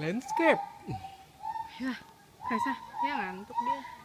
landscape ya Kaisa dia ngantuk dia